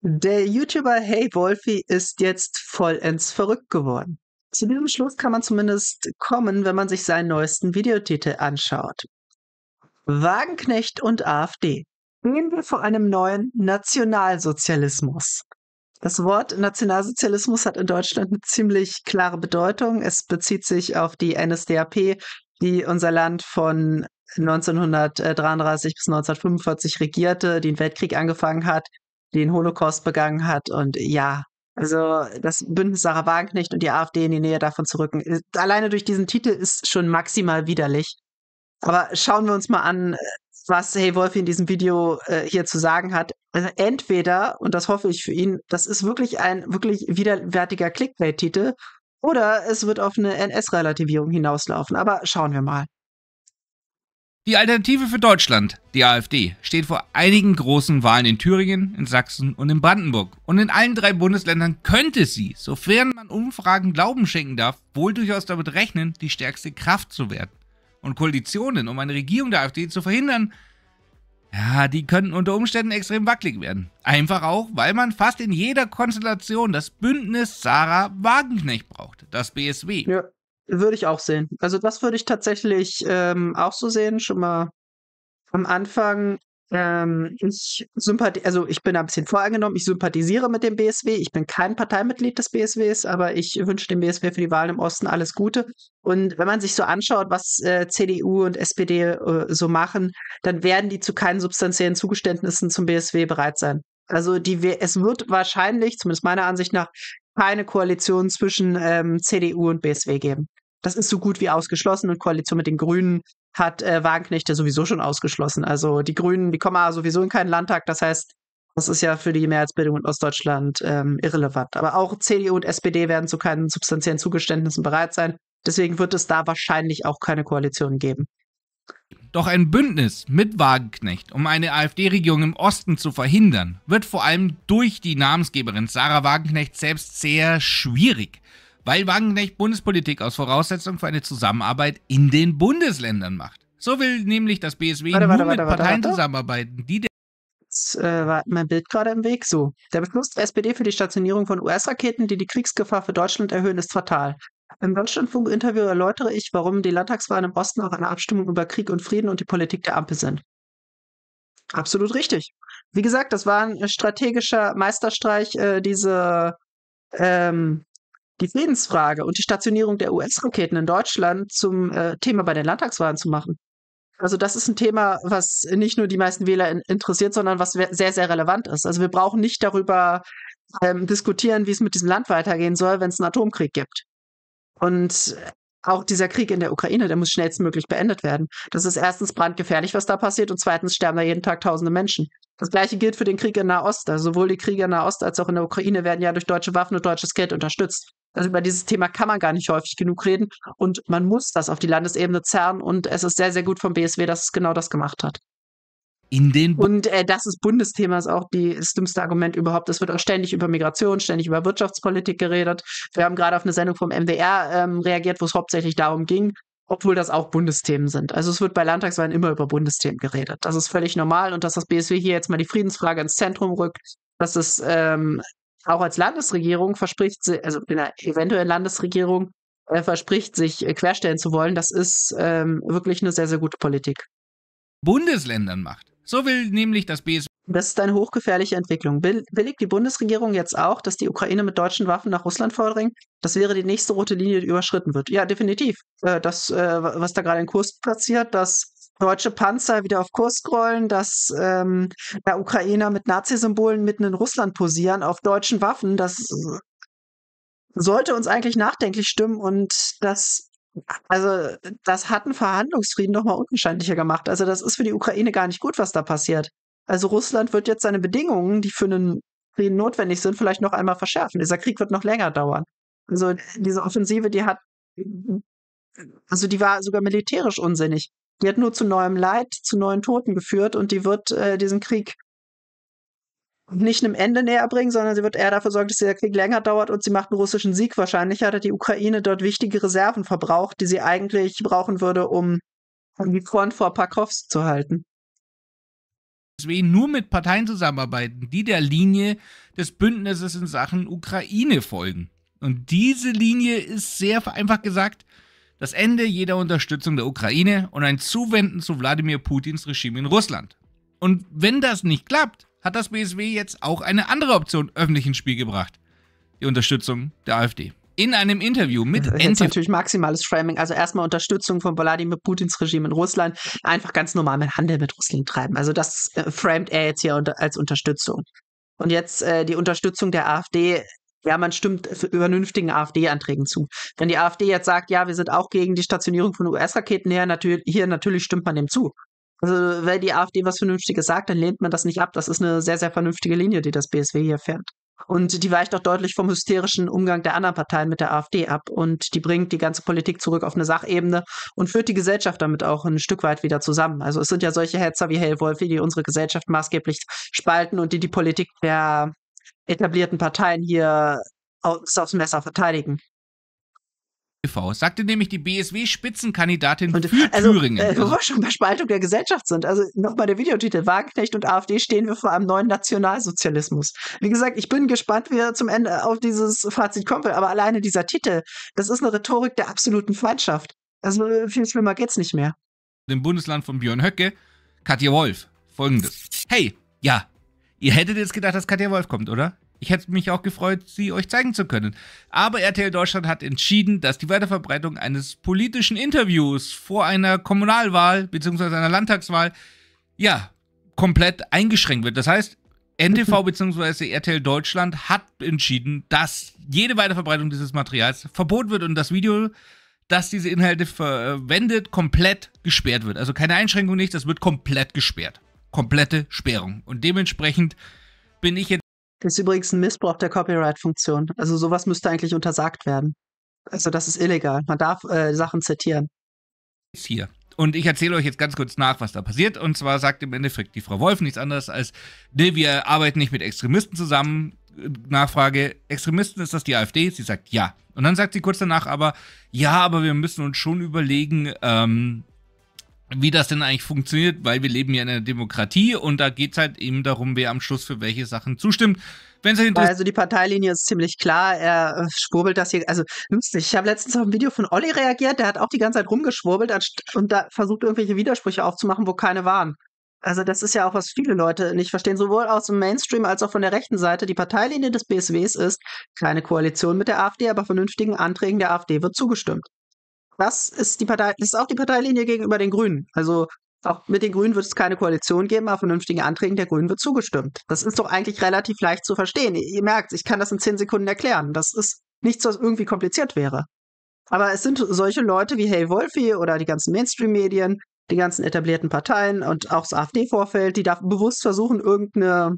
Der YouTuber Hey Wolfie ist jetzt vollends verrückt geworden. Zu diesem Schluss kann man zumindest kommen, wenn man sich seinen neuesten Videotitel anschaut. Wagenknecht und AfD. Gehen wir vor einem neuen Nationalsozialismus. Das Wort Nationalsozialismus hat in Deutschland eine ziemlich klare Bedeutung. Es bezieht sich auf die NSDAP, die unser Land von 1933 bis 1945 regierte, die den Weltkrieg angefangen hat, den Holocaust begangen hat. Und ja, also das Bündnis Sarah Wagenknecht und die AfD in die Nähe davon zu rücken, äh, alleine durch diesen Titel ist schon maximal widerlich. Aber schauen wir uns mal an, äh, was Hey Wolf in diesem Video äh, hier zu sagen hat. Also entweder, und das hoffe ich für ihn, das ist wirklich ein wirklich widerwärtiger Clickbait-Titel, oder es wird auf eine NS-Relativierung hinauslaufen. Aber schauen wir mal. Die Alternative für Deutschland, die AfD, steht vor einigen großen Wahlen in Thüringen, in Sachsen und in Brandenburg. Und in allen drei Bundesländern könnte sie, sofern man Umfragen Glauben schenken darf, wohl durchaus damit rechnen, die stärkste Kraft zu werden. Und Koalitionen, um eine Regierung der AfD zu verhindern, ja, die könnten unter Umständen extrem wackelig werden. Einfach auch, weil man fast in jeder Konstellation das Bündnis Sarah Wagenknecht braucht, das BSW. Ja. Würde ich auch sehen. Also das würde ich tatsächlich ähm, auch so sehen. Schon mal am Anfang. Ähm, ich sympathi also ich bin ein bisschen voreingenommen. Ich sympathisiere mit dem BSW. Ich bin kein Parteimitglied des BSWs, aber ich wünsche dem BSW für die Wahlen im Osten alles Gute. Und wenn man sich so anschaut, was äh, CDU und SPD äh, so machen, dann werden die zu keinen substanziellen Zugeständnissen zum BSW bereit sein. Also die, es wird wahrscheinlich, zumindest meiner Ansicht nach, keine Koalition zwischen ähm, CDU und BSW geben das ist so gut wie ausgeschlossen und Koalition mit den Grünen hat äh, Wagenknecht ja sowieso schon ausgeschlossen. Also die Grünen, die kommen ja sowieso in keinen Landtag. Das heißt, das ist ja für die Mehrheitsbildung in Ostdeutschland ähm, irrelevant. Aber auch CDU und SPD werden zu keinen substanziellen Zugeständnissen bereit sein. Deswegen wird es da wahrscheinlich auch keine Koalition geben. Doch ein Bündnis mit Wagenknecht, um eine AfD-Regierung im Osten zu verhindern, wird vor allem durch die Namensgeberin Sarah Wagenknecht selbst sehr schwierig weil Wagenknecht Bundespolitik aus Voraussetzung für eine Zusammenarbeit in den Bundesländern macht. So will nämlich das BSW warte, nur warte, mit warte, Parteien zusammenarbeiten, die der Jetzt äh, war mein Bild gerade im Weg. So. Der Beschluss der SPD für die Stationierung von US-Raketen, die die Kriegsgefahr für Deutschland erhöhen, ist fatal. Im Deutschlandfunk-Interview erläutere ich, warum die Landtagswahlen im Osten auch eine Abstimmung über Krieg und Frieden und die Politik der Ampel sind. Absolut richtig. Wie gesagt, das war ein strategischer Meisterstreich, äh, diese ähm, die Friedensfrage und die Stationierung der US-Raketen in Deutschland zum äh, Thema bei den Landtagswahlen zu machen. Also das ist ein Thema, was nicht nur die meisten Wähler in, interessiert, sondern was sehr, sehr relevant ist. Also wir brauchen nicht darüber ähm, diskutieren, wie es mit diesem Land weitergehen soll, wenn es einen Atomkrieg gibt. Und auch dieser Krieg in der Ukraine, der muss schnellstmöglich beendet werden. Das ist erstens brandgefährlich, was da passiert, und zweitens sterben da jeden Tag tausende Menschen. Das gleiche gilt für den Krieg in Nahost. Also sowohl die Kriege in Nahost als auch in der Ukraine werden ja durch deutsche Waffen und deutsches Geld unterstützt. Also über dieses Thema kann man gar nicht häufig genug reden und man muss das auf die Landesebene zerren und es ist sehr, sehr gut vom BSW, dass es genau das gemacht hat. In den und äh, das ist Bundesthema, ist auch die, das dümmste Argument überhaupt. Es wird auch ständig über Migration, ständig über Wirtschaftspolitik geredet. Wir haben gerade auf eine Sendung vom MDR ähm, reagiert, wo es hauptsächlich darum ging, obwohl das auch Bundesthemen sind. Also es wird bei Landtagswahlen immer über Bundesthemen geredet. Das ist völlig normal und dass das BSW hier jetzt mal die Friedensfrage ins Zentrum rückt, das ist ähm, auch als Landesregierung verspricht also in einer eventuellen Landesregierung, äh, verspricht, sich äh, querstellen zu wollen. Das ist ähm, wirklich eine sehr, sehr gute Politik. Bundesländern macht. So will nämlich das BSW. Das ist eine hochgefährliche Entwicklung. Bill billigt die Bundesregierung jetzt auch, dass die Ukraine mit deutschen Waffen nach Russland vordringt? Das wäre die nächste rote Linie, die überschritten wird. Ja, definitiv. Äh, das, äh, was da gerade in Kurs passiert, das deutsche Panzer wieder auf Kurs scrollen, dass ähm, der Ukrainer mit Nazi-Symbolen mitten in Russland posieren auf deutschen Waffen. Das sollte uns eigentlich nachdenklich stimmen und das also das hat einen Verhandlungsfrieden noch mal unwahrscheinlicher gemacht. Also das ist für die Ukraine gar nicht gut, was da passiert. Also Russland wird jetzt seine Bedingungen, die für einen Frieden notwendig sind, vielleicht noch einmal verschärfen. Dieser Krieg wird noch länger dauern. Also diese Offensive, die hat, also die war sogar militärisch unsinnig. Die hat nur zu neuem Leid, zu neuen Toten geführt und die wird äh, diesen Krieg nicht einem Ende näher bringen, sondern sie wird eher dafür sorgen, dass dieser Krieg länger dauert und sie macht einen russischen Sieg. Wahrscheinlich hat die Ukraine dort wichtige Reserven verbraucht, die sie eigentlich brauchen würde, um die Front vor Pakowsk zu halten. Deswegen nur mit Parteien zusammenarbeiten, die der Linie des Bündnisses in Sachen Ukraine folgen. Und diese Linie ist sehr einfach gesagt das Ende jeder Unterstützung der Ukraine und ein Zuwenden zu Wladimir Putins Regime in Russland. Und wenn das nicht klappt, hat das BSW jetzt auch eine andere Option öffentlich ins Spiel gebracht. Die Unterstützung der AfD. In einem Interview mit das ist NTV natürlich maximales Framing, also erstmal Unterstützung von Wladimir Putins Regime in Russland, einfach ganz normal mit Handel mit Russland treiben. Also das äh, framet er jetzt hier als Unterstützung. Und jetzt äh, die Unterstützung der AfD ja, man stimmt vernünftigen AfD-Anträgen zu. Wenn die AfD jetzt sagt, ja, wir sind auch gegen die Stationierung von US-Raketen her, natür hier natürlich stimmt man dem zu. Also wenn die AfD was Vernünftiges sagt, dann lehnt man das nicht ab. Das ist eine sehr, sehr vernünftige Linie, die das BSW hier fährt. Und die weicht auch deutlich vom hysterischen Umgang der anderen Parteien mit der AfD ab. Und die bringt die ganze Politik zurück auf eine Sachebene und führt die Gesellschaft damit auch ein Stück weit wieder zusammen. Also es sind ja solche Hetzer wie Hellwolf, die unsere Gesellschaft maßgeblich spalten und die die Politik der etablierten Parteien hier aus, aufs Messer verteidigen. TV, sagte nämlich die BSW-Spitzenkandidatin für also, äh, Thüringen. Äh, wo wir schon bei Spaltung der Gesellschaft sind. Also nochmal der Videotitel: Wagenknecht und AfD stehen wir vor einem neuen Nationalsozialismus. Wie gesagt, ich bin gespannt, wie er zum Ende auf dieses Fazit kommt, aber alleine dieser Titel, das ist eine Rhetorik der absoluten Feindschaft. Also viel schlimmer geht's nicht mehr. Im Bundesland von Björn Höcke, Katja Wolf, folgendes: Hey, ja, Ihr hättet jetzt gedacht, dass Katja Wolf kommt, oder? Ich hätte mich auch gefreut, sie euch zeigen zu können. Aber RTL Deutschland hat entschieden, dass die Weiterverbreitung eines politischen Interviews vor einer Kommunalwahl bzw. einer Landtagswahl ja komplett eingeschränkt wird. Das heißt, NTV bzw. RTL Deutschland hat entschieden, dass jede Weiterverbreitung dieses Materials verboten wird und das Video, das diese Inhalte verwendet, komplett gesperrt wird. Also keine Einschränkung nicht, das wird komplett gesperrt komplette Sperrung. Und dementsprechend bin ich jetzt. Das ist übrigens ein Missbrauch der Copyright-Funktion. Also sowas müsste eigentlich untersagt werden. Also das ist illegal. Man darf äh, Sachen zitieren. Ist hier. Und ich erzähle euch jetzt ganz kurz nach, was da passiert. Und zwar sagt im Endeffekt die Frau Wolf nichts anderes als, nee, wir arbeiten nicht mit Extremisten zusammen. Nachfrage, Extremisten, ist das die AfD? Sie sagt ja. Und dann sagt sie kurz danach aber, ja, aber wir müssen uns schon überlegen, ähm, wie das denn eigentlich funktioniert, weil wir leben ja in einer Demokratie und da geht es halt eben darum, wer am Schluss für welche Sachen zustimmt. Also die Parteilinie ist ziemlich klar. Er äh, schwurbelt das hier. Also Ich habe letztens auf ein Video von Olli reagiert. Der hat auch die ganze Zeit rumgeschwurbelt und da versucht irgendwelche Widersprüche aufzumachen, wo keine waren. Also das ist ja auch, was viele Leute nicht verstehen, sowohl aus dem Mainstream als auch von der rechten Seite. Die Parteilinie des BSWs ist keine Koalition mit der AfD, aber vernünftigen Anträgen der AfD wird zugestimmt das ist die Partei, das ist auch die Parteilinie gegenüber den Grünen. Also auch mit den Grünen wird es keine Koalition geben, aber vernünftigen Anträgen der Grünen wird zugestimmt. Das ist doch eigentlich relativ leicht zu verstehen. Ihr, merkt, ich kann das in zehn Sekunden erklären. Das ist nichts, was irgendwie kompliziert wäre. Aber es sind solche Leute wie Hey Wolfi oder die ganzen Mainstream-Medien, die ganzen etablierten Parteien und auch das AfD-Vorfeld, die da bewusst versuchen, irgendeine,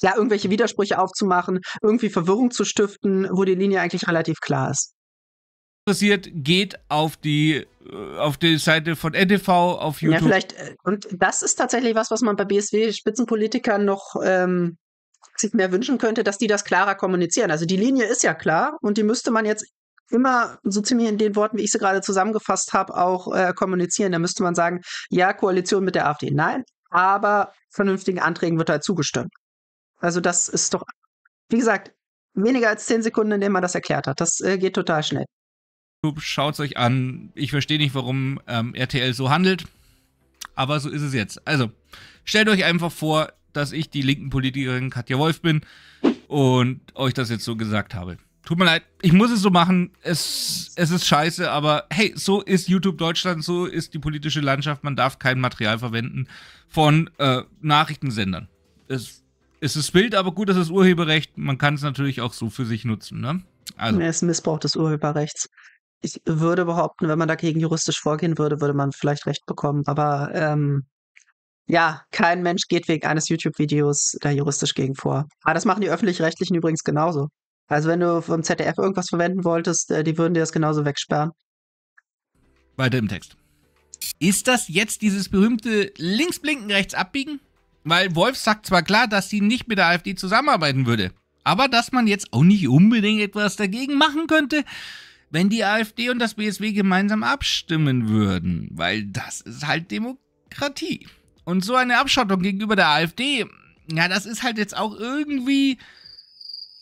ja, irgendwelche Widersprüche aufzumachen, irgendwie Verwirrung zu stiften, wo die Linie eigentlich relativ klar ist interessiert, geht auf die äh, auf die Seite von NTV, auf YouTube. Ja, vielleicht, äh, und das ist tatsächlich was, was man bei BSW-Spitzenpolitikern noch ähm, sich mehr wünschen könnte, dass die das klarer kommunizieren. Also die Linie ist ja klar und die müsste man jetzt immer so ziemlich in den Worten, wie ich sie gerade zusammengefasst habe, auch äh, kommunizieren. Da müsste man sagen, ja, Koalition mit der AfD, nein, aber vernünftigen Anträgen wird halt zugestimmt. Also das ist doch, wie gesagt, weniger als zehn Sekunden, in denen man das erklärt hat. Das äh, geht total schnell schaut es euch an. Ich verstehe nicht, warum ähm, RTL so handelt, aber so ist es jetzt. Also, stellt euch einfach vor, dass ich die linken Politikerin Katja Wolf bin und euch das jetzt so gesagt habe. Tut mir leid, ich muss es so machen. Es, es ist scheiße, aber hey, so ist YouTube Deutschland, so ist die politische Landschaft. Man darf kein Material verwenden von äh, Nachrichtensendern. Es, es ist wild, aber gut, es ist Urheberrecht. Man kann es natürlich auch so für sich nutzen. Ne? Also. Es ist Missbrauch des Urheberrechts ich würde behaupten, wenn man dagegen juristisch vorgehen würde, würde man vielleicht Recht bekommen. Aber ähm, ja, kein Mensch geht wegen eines YouTube-Videos da juristisch gegen vor. Aber das machen die öffentlich-rechtlichen übrigens genauso. Also wenn du vom ZDF irgendwas verwenden wolltest, äh, die würden dir das genauso wegsperren. Weiter im Text. Ist das jetzt dieses berühmte links blinken, rechts abbiegen? Weil Wolf sagt zwar klar, dass sie nicht mit der AfD zusammenarbeiten würde, aber dass man jetzt auch nicht unbedingt etwas dagegen machen könnte, wenn die AfD und das BSW gemeinsam abstimmen würden, weil das ist halt Demokratie. Und so eine Abschottung gegenüber der AfD, ja, das ist halt jetzt auch irgendwie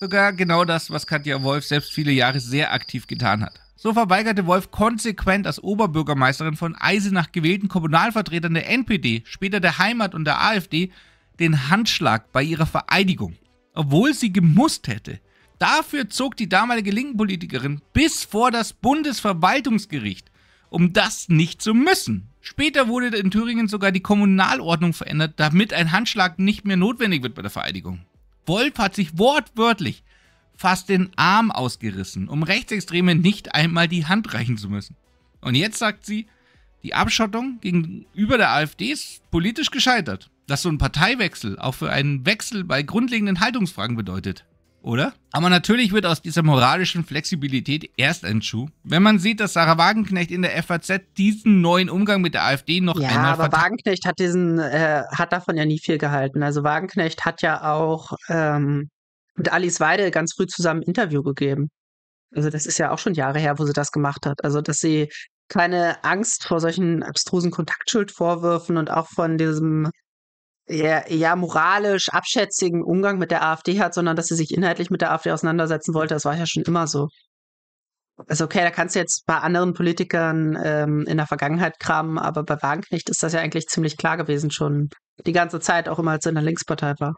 sogar genau das, was Katja Wolf selbst viele Jahre sehr aktiv getan hat. So verweigerte Wolf konsequent als Oberbürgermeisterin von Eisenach gewählten Kommunalvertretern der NPD, später der Heimat und der AfD, den Handschlag bei ihrer Vereidigung, obwohl sie gemusst hätte. Dafür zog die damalige linken Politikerin bis vor das Bundesverwaltungsgericht, um das nicht zu müssen. Später wurde in Thüringen sogar die Kommunalordnung verändert, damit ein Handschlag nicht mehr notwendig wird bei der Vereidigung. Wolf hat sich wortwörtlich fast den Arm ausgerissen, um Rechtsextreme nicht einmal die Hand reichen zu müssen. Und jetzt sagt sie, die Abschottung gegenüber der AfD ist politisch gescheitert, dass so ein Parteiwechsel auch für einen Wechsel bei grundlegenden Haltungsfragen bedeutet oder? Aber natürlich wird aus dieser moralischen Flexibilität erst ein Schuh, wenn man sieht, dass Sarah Wagenknecht in der FAZ diesen neuen Umgang mit der AfD noch ja, einmal aber Wagenknecht hat diesen äh, hat davon ja nie viel gehalten. Also Wagenknecht hat ja auch ähm, mit Alice Weidel ganz früh zusammen ein Interview gegeben. Also das ist ja auch schon Jahre her, wo sie das gemacht hat. Also dass sie keine Angst vor solchen abstrusen Kontaktschuldvorwürfen und auch von diesem ja, ja, moralisch abschätzigen Umgang mit der AfD hat, sondern dass sie sich inhaltlich mit der AfD auseinandersetzen wollte. Das war ja schon immer so. Also okay, da kannst du jetzt bei anderen Politikern ähm, in der Vergangenheit kramen, aber bei Wagenknecht ist das ja eigentlich ziemlich klar gewesen schon die ganze Zeit, auch immer als er in der Linkspartei war.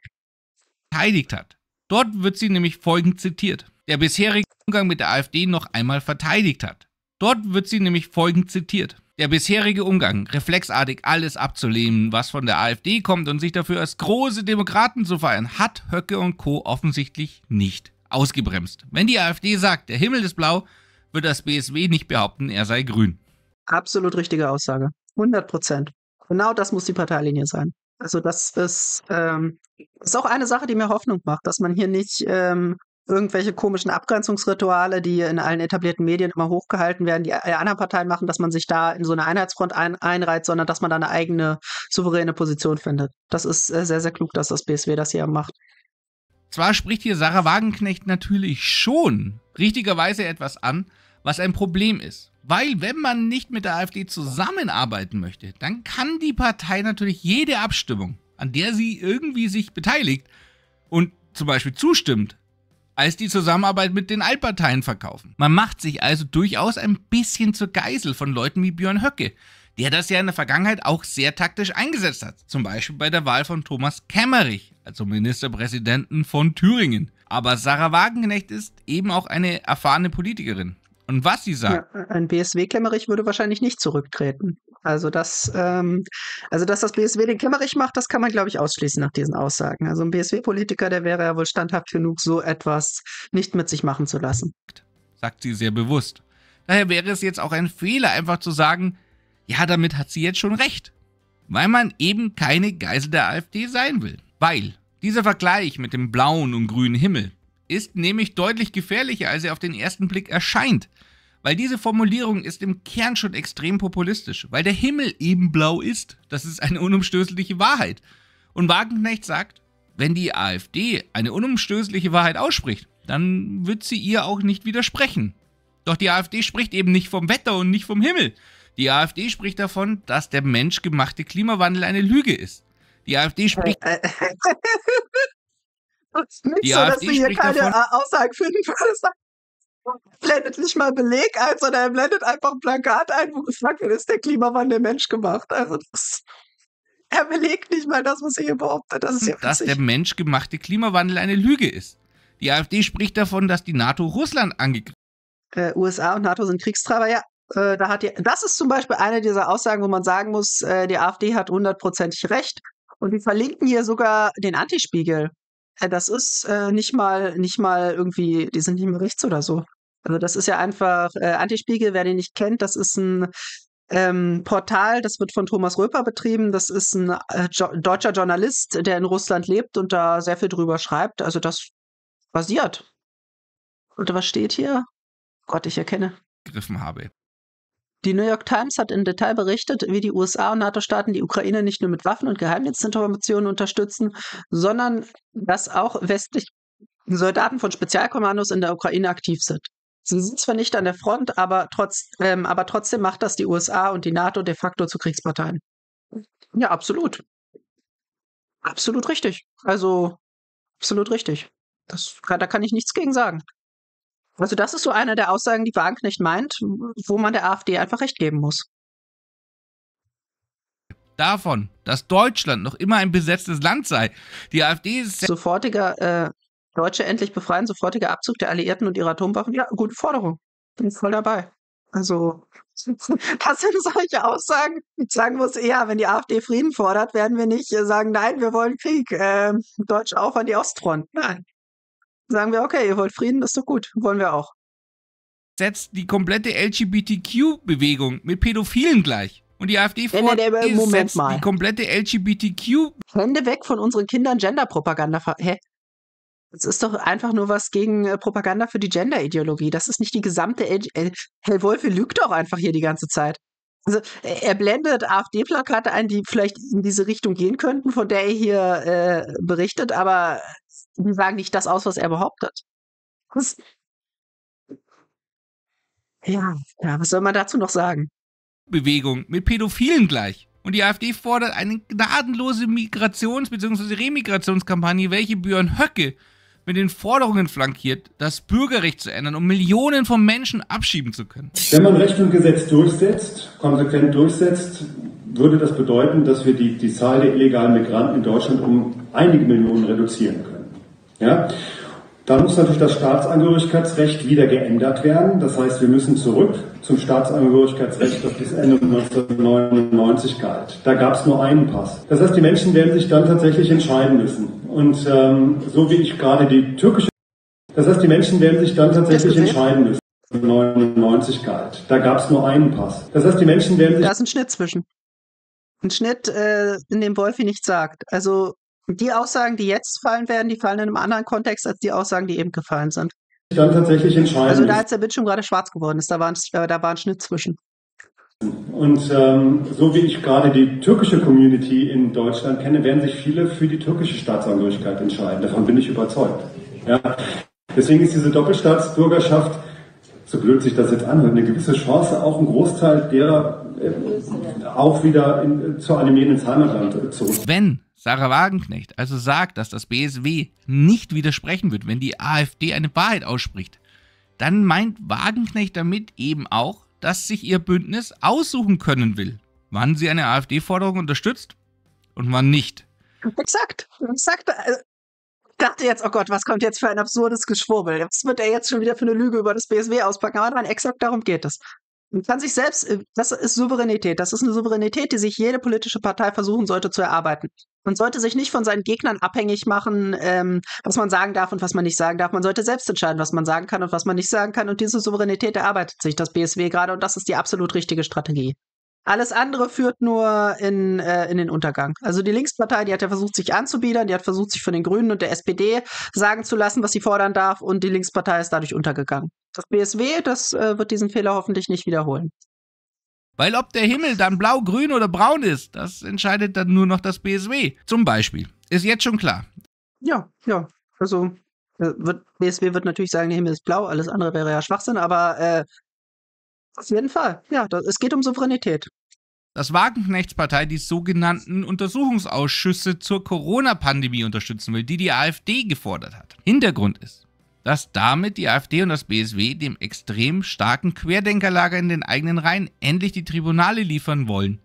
Verteidigt hat. Dort wird sie nämlich folgend zitiert. Der bisherige Umgang mit der AfD noch einmal verteidigt hat. Dort wird sie nämlich folgend zitiert. Der bisherige Umgang, reflexartig alles abzulehnen, was von der AfD kommt und sich dafür als große Demokraten zu feiern, hat Höcke und Co. offensichtlich nicht ausgebremst. Wenn die AfD sagt, der Himmel ist blau, wird das BSW nicht behaupten, er sei grün. Absolut richtige Aussage. 100 Prozent. Genau das muss die Parteilinie sein. Also das ist, ähm, ist auch eine Sache, die mir Hoffnung macht, dass man hier nicht ähm, irgendwelche komischen Abgrenzungsrituale, die in allen etablierten Medien immer hochgehalten werden, die anderen Parteien machen, dass man sich da in so eine Einheitsfront ein, einreiht, sondern dass man da eine eigene souveräne Position findet. Das ist äh, sehr, sehr klug, dass das BSW das hier macht. Zwar spricht hier Sarah Wagenknecht natürlich schon richtigerweise etwas an, was ein Problem ist. Weil wenn man nicht mit der AfD zusammenarbeiten möchte, dann kann die Partei natürlich jede Abstimmung, an der sie irgendwie sich beteiligt und zum Beispiel zustimmt, als die Zusammenarbeit mit den Altparteien verkaufen. Man macht sich also durchaus ein bisschen zur Geisel von Leuten wie Björn Höcke, der das ja in der Vergangenheit auch sehr taktisch eingesetzt hat. Zum Beispiel bei der Wahl von Thomas Kemmerich, also Ministerpräsidenten von Thüringen. Aber Sarah Wagenknecht ist eben auch eine erfahrene Politikerin. Und was sie sagt. Ja, ein BSW-Kemmerich würde wahrscheinlich nicht zurücktreten. Also, dass, ähm, also, dass das BSW den Kämmerich macht, das kann man, glaube ich, ausschließen nach diesen Aussagen. Also, ein BSW-Politiker, der wäre ja wohl standhaft genug, so etwas nicht mit sich machen zu lassen. Sagt sie sehr bewusst. Daher wäre es jetzt auch ein Fehler, einfach zu sagen, ja, damit hat sie jetzt schon recht. Weil man eben keine Geisel der AfD sein will. Weil dieser Vergleich mit dem blauen und grünen Himmel ist nämlich deutlich gefährlicher, als er auf den ersten Blick erscheint. Weil diese Formulierung ist im Kern schon extrem populistisch, weil der Himmel eben blau ist. Das ist eine unumstößliche Wahrheit. Und Wagenknecht sagt, wenn die AfD eine unumstößliche Wahrheit ausspricht, dann wird sie ihr auch nicht widersprechen. Doch die AfD spricht eben nicht vom Wetter und nicht vom Himmel. Die AfD spricht davon, dass der menschgemachte Klimawandel eine Lüge ist. Die AfD spricht. Äh, äh. die so, AfD dass du hier keine davon, Aussagen finden würdest blendet nicht mal Beleg ein, sondern er blendet einfach ein Plakat ein, wo gesagt wird, ist der Klimawandel menschgemacht. Also das, er belegt nicht mal das, was er hier behauptet. Das ist ja dass der menschgemachte Klimawandel eine Lüge ist. Die AfD spricht davon, dass die NATO Russland angegriffen äh, USA und NATO sind Kriegstreiber, ja. Äh, da hat die, das ist zum Beispiel eine dieser Aussagen, wo man sagen muss, äh, die AfD hat hundertprozentig recht. Und die verlinken hier sogar den Antispiegel. Äh, das ist äh, nicht mal, nicht mal irgendwie, die sind nicht mehr rechts oder so. Also das ist ja einfach äh, Antispiegel, wer den nicht kennt, das ist ein ähm, Portal, das wird von Thomas Röper betrieben. Das ist ein äh, jo deutscher Journalist, der in Russland lebt und da sehr viel drüber schreibt. Also das basiert. Und was steht hier? Gott, ich erkenne. Griffen habe. Die New York Times hat im Detail berichtet, wie die USA und NATO-Staaten die Ukraine nicht nur mit Waffen und Geheimdienstinformationen unterstützen, sondern dass auch westliche Soldaten von Spezialkommandos in der Ukraine aktiv sind. Sie sind zwar nicht an der Front, aber, trotz, ähm, aber trotzdem macht das die USA und die NATO de facto zu Kriegsparteien. Ja, absolut. Absolut richtig. Also, absolut richtig. Das, da kann ich nichts gegen sagen. Also das ist so eine der Aussagen, die Wagenknecht meint, wo man der AfD einfach recht geben muss. Davon, dass Deutschland noch immer ein besetztes Land sei. Die AfD ist... Sofortiger äh, Deutsche endlich befreien, sofortiger Abzug der Alliierten und ihrer Atomwaffen. Ja, gute Forderung. Bin voll dabei. Also, das sind solche Aussagen. Ich sagen muss, ja, wenn die AfD Frieden fordert, werden wir nicht äh, sagen, nein, wir wollen Krieg. Ähm, Deutsch auf an die Ostfront. Nein sagen wir, okay, ihr wollt Frieden, das ist doch gut, wollen wir auch. Setzt die komplette LGBTQ-Bewegung mit Pädophilen gleich. Und die AfD vor, nee, nee, nee, Moment mal. die komplette LGBTQ. Hände weg von unseren Kindern Genderpropaganda. Hä? Das ist doch einfach nur was gegen äh, Propaganda für die Gender-Ideologie. Das ist nicht die gesamte. L L äh, Herr Wolfe lügt doch einfach hier die ganze Zeit. Also äh, er blendet AfD-Plakate ein, die vielleicht in diese Richtung gehen könnten, von der er hier äh, berichtet, aber die sagen nicht das aus, was er behauptet. Das, ja, ja, was soll man dazu noch sagen? Bewegung mit Pädophilen gleich. Und die AfD fordert eine gnadenlose Migrations- bzw. Remigrationskampagne, welche Björn Höcke mit den Forderungen flankiert, das Bürgerrecht zu ändern, um Millionen von Menschen abschieben zu können. Wenn man Recht und Gesetz durchsetzt, konsequent durchsetzt, würde das bedeuten, dass wir die, die Zahl der illegalen Migranten in Deutschland um einige Millionen reduzieren können. Ja? Dann muss natürlich das Staatsangehörigkeitsrecht wieder geändert werden. Das heißt, wir müssen zurück zum Staatsangehörigkeitsrecht, das bis Ende 1999 galt. Da gab es nur einen Pass. Das heißt, die Menschen werden sich dann tatsächlich entscheiden müssen. Und ähm, so wie ich gerade die türkische... Das heißt, die Menschen werden sich dann tatsächlich entscheiden müssen. 1999 galt. Da gab es nur einen Pass. Das heißt, die Menschen werden sich... Da ist ein Schnitt zwischen. Ein Schnitt, äh, in dem Wolfi nichts sagt. Also die Aussagen, die jetzt fallen werden, die fallen in einem anderen Kontext als die Aussagen, die eben gefallen sind. Dann tatsächlich entscheiden. Also da ist der Bildschirm gerade schwarz geworden ist, da war ein, äh, da war ein Schnitt zwischen. Und ähm, so wie ich gerade die türkische Community in Deutschland kenne, werden sich viele für die türkische Staatsangehörigkeit entscheiden. Davon bin ich überzeugt. Ja? Deswegen ist diese Doppelstaatsbürgerschaft, so blöd sich das jetzt anhört, eine gewisse Chance, auch ein Großteil derer äh, auch wieder in, äh, zu Anime ins Heimatland äh, zurück. Wenn Sarah Wagenknecht also sagt, dass das BSW nicht widersprechen wird, wenn die AfD eine Wahrheit ausspricht, dann meint Wagenknecht damit eben auch, dass sich ihr Bündnis aussuchen können will, wann sie eine AfD-Forderung unterstützt und wann nicht. Exakt, exakt. Also, ich dachte jetzt, oh Gott, was kommt jetzt für ein absurdes Geschwurbel? Was wird er jetzt schon wieder für eine Lüge über das BSW auspacken? Aber nein, exakt darum geht es. Man kann sich selbst, äh, das ist Souveränität. Das ist eine Souveränität, die sich jede politische Partei versuchen sollte zu erarbeiten. Man sollte sich nicht von seinen Gegnern abhängig machen, ähm, was man sagen darf und was man nicht sagen darf. Man sollte selbst entscheiden, was man sagen kann und was man nicht sagen kann. Und diese Souveränität erarbeitet sich das BSW gerade und das ist die absolut richtige Strategie. Alles andere führt nur in, äh, in den Untergang. Also die Linkspartei, die hat ja versucht, sich anzubiedern, die hat versucht, sich von den Grünen und der SPD sagen zu lassen, was sie fordern darf, und die Linkspartei ist dadurch untergegangen. Das BSW, das äh, wird diesen Fehler hoffentlich nicht wiederholen. Weil ob der Himmel dann blau, grün oder braun ist, das entscheidet dann nur noch das BSW. Zum Beispiel. Ist jetzt schon klar. Ja, ja. Also äh, wird, BSW wird natürlich sagen, der Himmel ist blau, alles andere wäre ja Schwachsinn, aber äh, auf jeden Fall. Ja, das, es geht um Souveränität. Dass Wagenknechtspartei die sogenannten Untersuchungsausschüsse zur Corona-Pandemie unterstützen will, die die AfD gefordert hat. Hintergrund ist, dass damit die AfD und das BSW dem extrem starken Querdenkerlager in den eigenen Reihen endlich die Tribunale liefern wollen,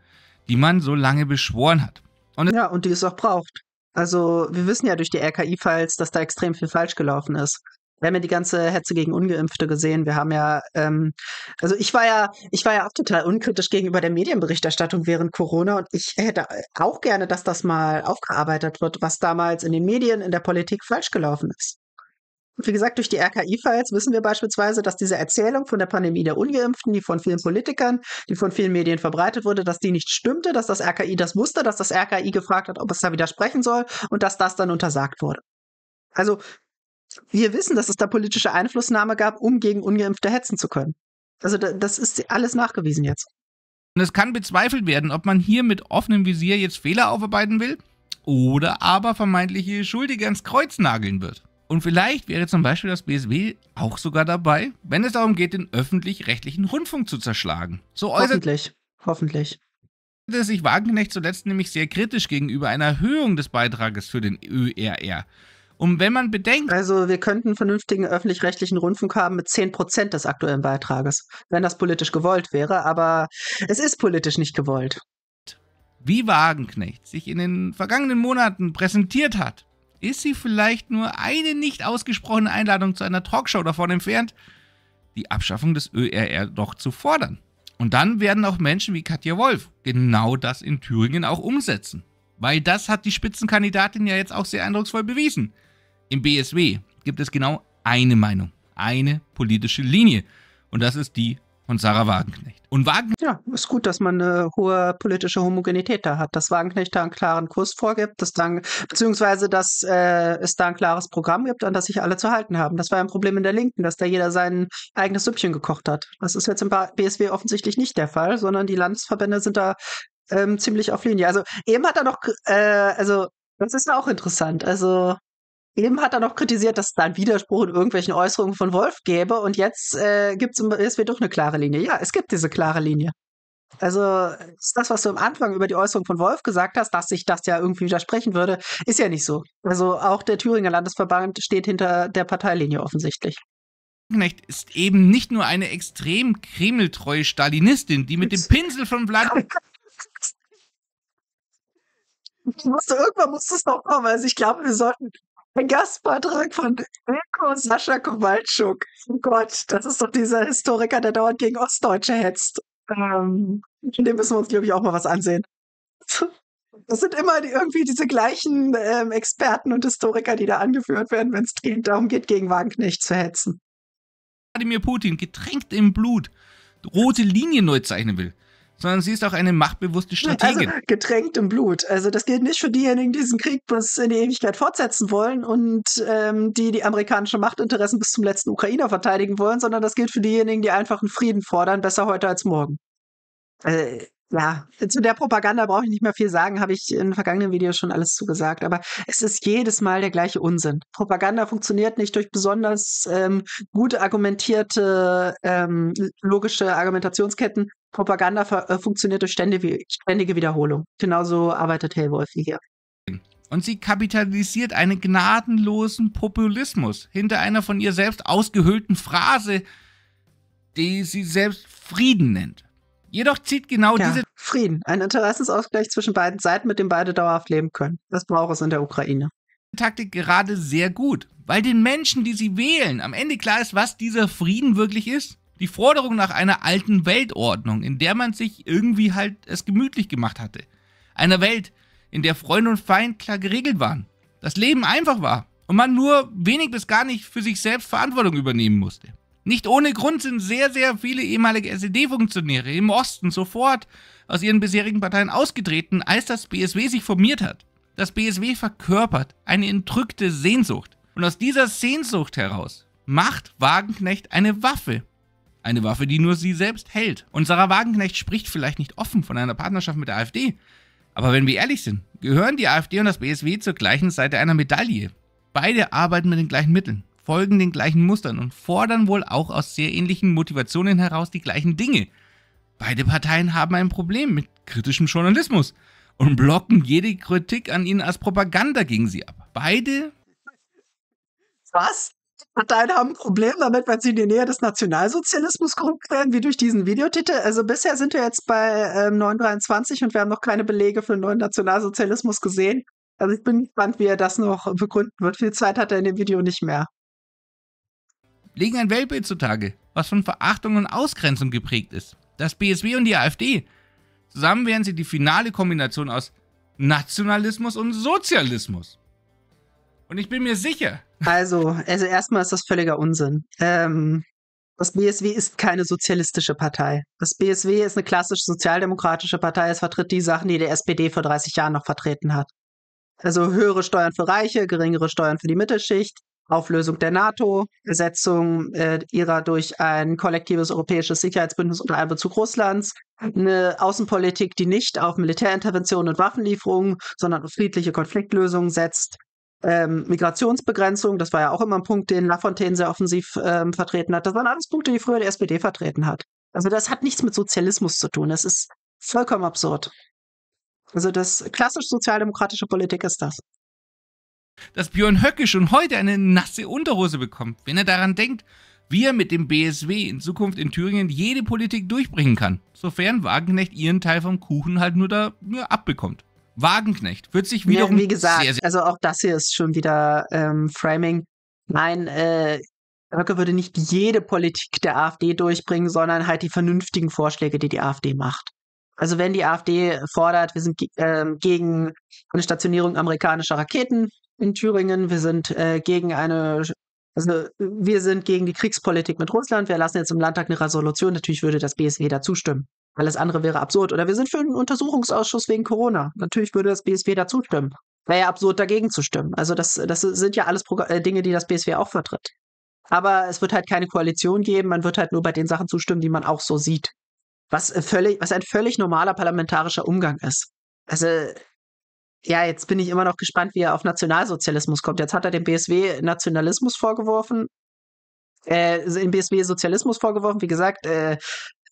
die man so lange beschworen hat. Und ja, und die es auch braucht. Also wir wissen ja durch die RKI-Files, dass da extrem viel falsch gelaufen ist. Wir haben ja die ganze Hetze gegen Ungeimpfte gesehen. Wir haben ja, ähm, also ich war ja, ich war ja auch total unkritisch gegenüber der Medienberichterstattung während Corona und ich hätte auch gerne, dass das mal aufgearbeitet wird, was damals in den Medien, in der Politik falsch gelaufen ist. Wie gesagt, durch die RKI-Files wissen wir beispielsweise, dass diese Erzählung von der Pandemie der Ungeimpften, die von vielen Politikern, die von vielen Medien verbreitet wurde, dass die nicht stimmte, dass das RKI das wusste, dass das RKI gefragt hat, ob es da widersprechen soll und dass das dann untersagt wurde. Also wir wissen, dass es da politische Einflussnahme gab, um gegen Ungeimpfte hetzen zu können. Also das ist alles nachgewiesen jetzt. Und es kann bezweifelt werden, ob man hier mit offenem Visier jetzt Fehler aufarbeiten will oder aber vermeintliche Schuldige ans Kreuz nageln wird. Und vielleicht wäre zum Beispiel das BSW auch sogar dabei, wenn es darum geht, den öffentlich-rechtlichen Rundfunk zu zerschlagen. So hoffentlich, hoffentlich. Sich Wagenknecht zuletzt nämlich sehr kritisch gegenüber einer Erhöhung des Beitrages für den ÖRR. Und wenn man bedenkt. Also, wir könnten einen vernünftigen öffentlich-rechtlichen Rundfunk haben mit 10 des aktuellen Beitrages, wenn das politisch gewollt wäre, aber es ist politisch nicht gewollt. Wie Wagenknecht sich in den vergangenen Monaten präsentiert hat, ist sie vielleicht nur eine nicht ausgesprochene Einladung zu einer Talkshow davon entfernt, die Abschaffung des ÖRR doch zu fordern. Und dann werden auch Menschen wie Katja Wolf genau das in Thüringen auch umsetzen. Weil das hat die Spitzenkandidatin ja jetzt auch sehr eindrucksvoll bewiesen. Im BSW gibt es genau eine Meinung, eine politische Linie. Und das ist die und Sarah Wagenknecht. Und Wagenknecht. Ja, ist gut, dass man eine hohe politische Homogenität da hat, dass Wagenknecht da einen klaren Kurs vorgibt, dass dann, beziehungsweise dass äh, es da ein klares Programm gibt, an das sich alle zu halten haben. Das war ein Problem in der Linken, dass da jeder sein eigenes Süppchen gekocht hat. Das ist jetzt im BSW offensichtlich nicht der Fall, sondern die Landesverbände sind da ähm, ziemlich auf Linie. Also eben hat er noch, äh, also das ist auch interessant. Also Eben hat er noch kritisiert, dass es da einen Widerspruch in irgendwelchen Äußerungen von Wolf gäbe und jetzt äh, gibt es doch eine klare Linie. Ja, es gibt diese klare Linie. Also das, was du am Anfang über die Äußerung von Wolf gesagt hast, dass sich das ja irgendwie widersprechen würde, ist ja nicht so. Also auch der Thüringer Landesverband steht hinter der Parteilinie offensichtlich. Knecht ist eben nicht nur eine extrem kremeltreue Stalinistin, die mit dem Pinsel von Wladimir musste, irgendwann musste es noch kommen. Also ich glaube, wir sollten ein Gastbeitrag von Wilko Sascha Kowalczuk. Oh Gott, das ist doch dieser Historiker, der dauernd gegen Ostdeutsche hetzt. Ähm, dem müssen wir uns, glaube ich, auch mal was ansehen. Das sind immer die, irgendwie diese gleichen ähm, Experten und Historiker, die da angeführt werden, wenn es darum geht, gegen Wagenknecht zu hetzen. Wladimir Putin, getränkt im Blut, rote Linien neu zeichnen will sondern sie ist auch eine machtbewusste also Strategin. Also getränkt im Blut. Also das gilt nicht für diejenigen, die diesen Krieg bis in die Ewigkeit fortsetzen wollen und ähm, die die amerikanische Machtinteressen bis zum letzten Ukrainer verteidigen wollen, sondern das gilt für diejenigen, die einfach einen Frieden fordern, besser heute als morgen. Äh, ja, zu der Propaganda brauche ich nicht mehr viel sagen, habe ich in vergangenen Videos schon alles zugesagt. Aber es ist jedes Mal der gleiche Unsinn. Propaganda funktioniert nicht durch besonders ähm, gut argumentierte, ähm, logische Argumentationsketten. Propaganda äh, funktioniert durch ständige, ständige Wiederholung. Genauso arbeitet Hellwolf wie hier. Und sie kapitalisiert einen gnadenlosen Populismus hinter einer von ihr selbst ausgehöhlten Phrase, die sie selbst Frieden nennt. Jedoch zieht genau ja, diese. Frieden, ein Interessensausgleich zwischen beiden Seiten, mit dem beide dauerhaft leben können. Das braucht es in der Ukraine. Taktik gerade sehr gut, weil den Menschen, die sie wählen, am Ende klar ist, was dieser Frieden wirklich ist. Die Forderung nach einer alten Weltordnung, in der man sich irgendwie halt es gemütlich gemacht hatte. Einer Welt, in der Freund und Feind klar geregelt waren. Das Leben einfach war und man nur wenig bis gar nicht für sich selbst Verantwortung übernehmen musste. Nicht ohne Grund sind sehr, sehr viele ehemalige SED-Funktionäre im Osten sofort aus ihren bisherigen Parteien ausgetreten, als das BSW sich formiert hat. Das BSW verkörpert eine entrückte Sehnsucht. Und aus dieser Sehnsucht heraus macht Wagenknecht eine Waffe. Eine Waffe, die nur sie selbst hält. Und Sarah Wagenknecht spricht vielleicht nicht offen von einer Partnerschaft mit der AfD. Aber wenn wir ehrlich sind, gehören die AfD und das BSW zur gleichen Seite einer Medaille. Beide arbeiten mit den gleichen Mitteln folgen den gleichen Mustern und fordern wohl auch aus sehr ähnlichen Motivationen heraus die gleichen Dinge. Beide Parteien haben ein Problem mit kritischem Journalismus und blocken jede Kritik an ihnen als Propaganda gegen sie ab. Beide. Was? Parteien haben ein Problem damit, wenn sie in die Nähe des Nationalsozialismus gerückt werden, wie durch diesen Videotitel. Also bisher sind wir jetzt bei ähm, 923 und wir haben noch keine Belege für den neuen Nationalsozialismus gesehen. Also ich bin gespannt, wie er das noch begründen wird. Viel Zeit hat er in dem Video nicht mehr legen ein Weltbild zutage, was von Verachtung und Ausgrenzung geprägt ist. Das BSW und die AfD. Zusammen wären sie die finale Kombination aus Nationalismus und Sozialismus. Und ich bin mir sicher. Also, also erstmal ist das völliger Unsinn. Ähm, das BSW ist keine sozialistische Partei. Das BSW ist eine klassisch sozialdemokratische Partei. Es vertritt die Sachen, die der SPD vor 30 Jahren noch vertreten hat. Also höhere Steuern für Reiche, geringere Steuern für die Mittelschicht, Auflösung der NATO, Ersetzung äh, ihrer durch ein kollektives europäisches Sicherheitsbündnis unter Einbezug Russlands, eine Außenpolitik, die nicht auf Militärinterventionen und Waffenlieferungen, sondern auf friedliche Konfliktlösungen setzt, ähm, Migrationsbegrenzung, das war ja auch immer ein Punkt, den Lafontaine sehr offensiv ähm, vertreten hat. Das waren alles Punkte, die früher die SPD vertreten hat. Also das hat nichts mit Sozialismus zu tun. Das ist vollkommen absurd. Also das klassisch sozialdemokratische Politik ist das dass Björn Höcke schon heute eine nasse Unterhose bekommt, wenn er daran denkt, wie er mit dem BSW in Zukunft in Thüringen jede Politik durchbringen kann, sofern Wagenknecht ihren Teil vom Kuchen halt nur da ja, abbekommt. Wagenknecht wird sich wieder. Ja, wie gesagt, sehr, sehr also auch das hier ist schon wieder ähm, Framing. Nein, äh, Höcke würde nicht jede Politik der AfD durchbringen, sondern halt die vernünftigen Vorschläge, die die AfD macht also wenn die AfD fordert, wir sind äh, gegen eine Stationierung amerikanischer Raketen in Thüringen, wir sind äh, gegen eine, also wir sind gegen die Kriegspolitik mit Russland, wir lassen jetzt im Landtag eine Resolution, natürlich würde das BSW dazu stimmen. Alles andere wäre absurd. Oder wir sind für einen Untersuchungsausschuss wegen Corona. Natürlich würde das BSW dazu stimmen. Wäre ja absurd, dagegen zu stimmen. Also das, das sind ja alles Progr äh, Dinge, die das BSW auch vertritt. Aber es wird halt keine Koalition geben, man wird halt nur bei den Sachen zustimmen, die man auch so sieht was, äh, völlig, was ein völlig normaler parlamentarischer Umgang ist. Also, ja, jetzt bin ich immer noch gespannt, wie er auf Nationalsozialismus kommt. Jetzt hat er dem BSW Nationalismus vorgeworfen, äh, dem BSW Sozialismus vorgeworfen. Wie gesagt, äh,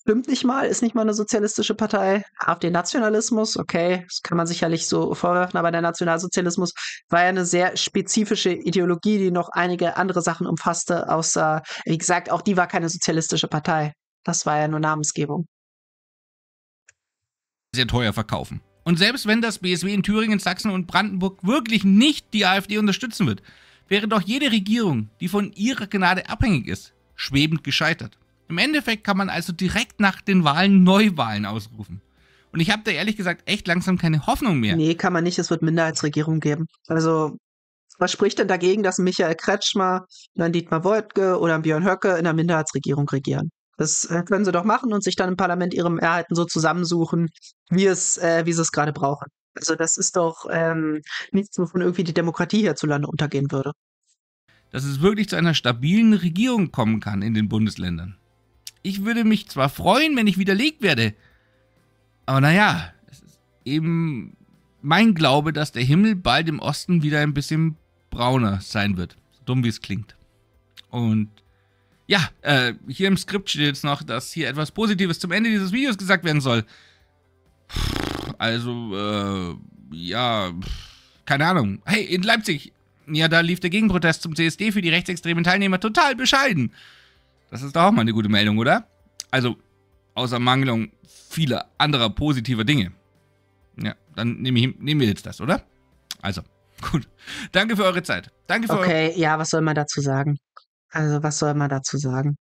stimmt nicht mal, ist nicht mal eine sozialistische Partei. AfD Nationalismus, okay, das kann man sicherlich so vorwerfen, aber der Nationalsozialismus war ja eine sehr spezifische Ideologie, die noch einige andere Sachen umfasste, außer, wie gesagt, auch die war keine sozialistische Partei. Das war ja nur Namensgebung sehr teuer verkaufen. Und selbst wenn das BSW in Thüringen, Sachsen und Brandenburg wirklich nicht die AfD unterstützen wird, wäre doch jede Regierung, die von ihrer Gnade abhängig ist, schwebend gescheitert. Im Endeffekt kann man also direkt nach den Wahlen Neuwahlen ausrufen. Und ich habe da ehrlich gesagt echt langsam keine Hoffnung mehr. Nee, kann man nicht. Es wird Minderheitsregierung geben. Also, was spricht denn dagegen, dass Michael Kretschmer, dann Dietmar Woidke oder Björn Höcke in der Minderheitsregierung regieren? Das äh, können sie doch machen und sich dann im Parlament ihre Mehrheiten so zusammensuchen, wie es, äh, wie sie es gerade brauchen. Also das ist doch ähm, nichts, wovon irgendwie die Demokratie hierzulande untergehen würde. Dass es wirklich zu einer stabilen Regierung kommen kann in den Bundesländern. Ich würde mich zwar freuen, wenn ich widerlegt werde, aber naja, es ist eben mein Glaube, dass der Himmel bald im Osten wieder ein bisschen brauner sein wird. So dumm wie es klingt. Und ja, äh, hier im Skript steht jetzt noch, dass hier etwas Positives zum Ende dieses Videos gesagt werden soll. Also, äh, ja, keine Ahnung. Hey, in Leipzig, ja, da lief der Gegenprotest zum CSD für die rechtsextremen Teilnehmer total bescheiden. Das ist doch auch mal eine gute Meldung, oder? Also, außer Mangelung vieler anderer positiver Dinge. Ja, dann nehme ich, nehmen wir jetzt das, oder? Also, gut. Danke für eure Zeit. Danke für Okay, ja, was soll man dazu sagen? Also was soll man dazu sagen?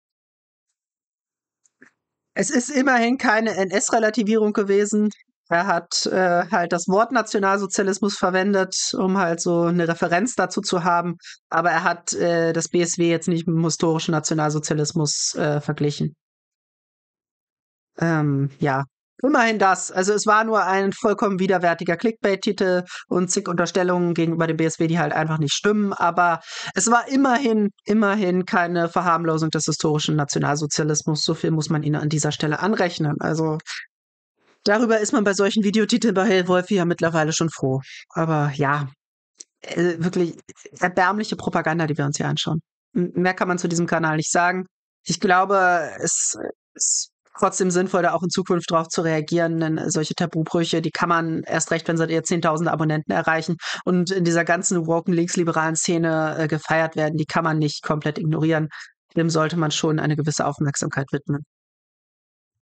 Es ist immerhin keine NS-Relativierung gewesen. Er hat äh, halt das Wort Nationalsozialismus verwendet, um halt so eine Referenz dazu zu haben. Aber er hat äh, das BSW jetzt nicht mit dem historischen Nationalsozialismus äh, verglichen. Ähm, ja, Immerhin das. Also es war nur ein vollkommen widerwärtiger Clickbait-Titel und zig Unterstellungen gegenüber dem BSW, die halt einfach nicht stimmen. Aber es war immerhin, immerhin keine Verharmlosung des historischen Nationalsozialismus. So viel muss man ihnen an dieser Stelle anrechnen. Also darüber ist man bei solchen Videotiteln bei Hellwolf ja mittlerweile schon froh. Aber ja, äh, wirklich erbärmliche Propaganda, die wir uns hier anschauen. Mehr kann man zu diesem Kanal nicht sagen. Ich glaube, es, es trotzdem sinnvoll, da auch in Zukunft drauf zu reagieren, denn solche Tabubrüche, die kann man erst recht, wenn sie ihr 10.000 Abonnenten erreichen und in dieser ganzen woken linksliberalen Szene äh, gefeiert werden, die kann man nicht komplett ignorieren. Dem sollte man schon eine gewisse Aufmerksamkeit widmen.